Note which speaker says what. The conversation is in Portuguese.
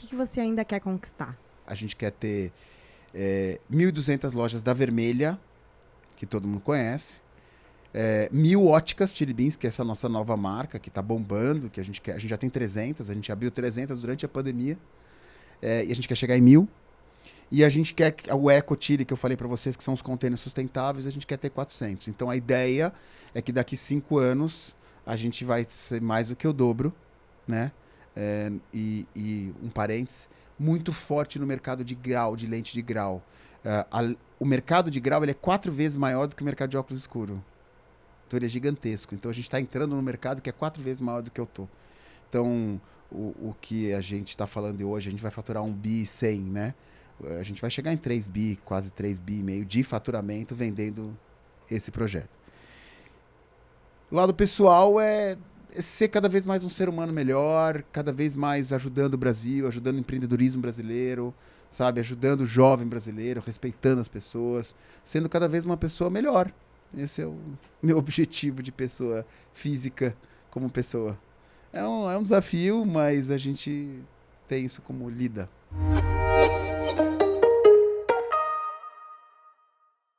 Speaker 1: que, que você ainda quer conquistar? A gente quer ter é, 1.200 lojas da Vermelha, que todo mundo conhece. É, mil óticas Tiribins, que é essa nossa nova marca, que está bombando, que a gente, quer, a gente já tem 300, a gente abriu 300 durante a pandemia. É, e a gente quer chegar em mil. E a gente quer o Eco Tire, que eu falei para vocês, que são os contêineres sustentáveis, a gente quer ter 400. Então a ideia é que daqui cinco anos a gente vai ser mais do que o dobro, né? é, e, e, um parênteses, muito forte no mercado de grau, de lente de grau. Uh, a, o mercado de grau ele é quatro vezes maior do que o mercado de óculos escuro. Então ele é gigantesco. Então a gente está entrando num mercado que é quatro vezes maior do que eu tô. Então o, o que a gente está falando hoje, a gente vai faturar um bi 100, né? A gente vai chegar em 3 bi, quase 3 bi meio de faturamento vendendo esse projeto. O lado pessoal é ser cada vez mais um ser humano melhor, cada vez mais ajudando o Brasil, ajudando o empreendedorismo brasileiro, sabe? Ajudando o jovem brasileiro, respeitando as pessoas, sendo cada vez uma pessoa melhor. Esse é o meu objetivo de pessoa física como pessoa. É um, é um desafio, mas a gente tem isso como lida.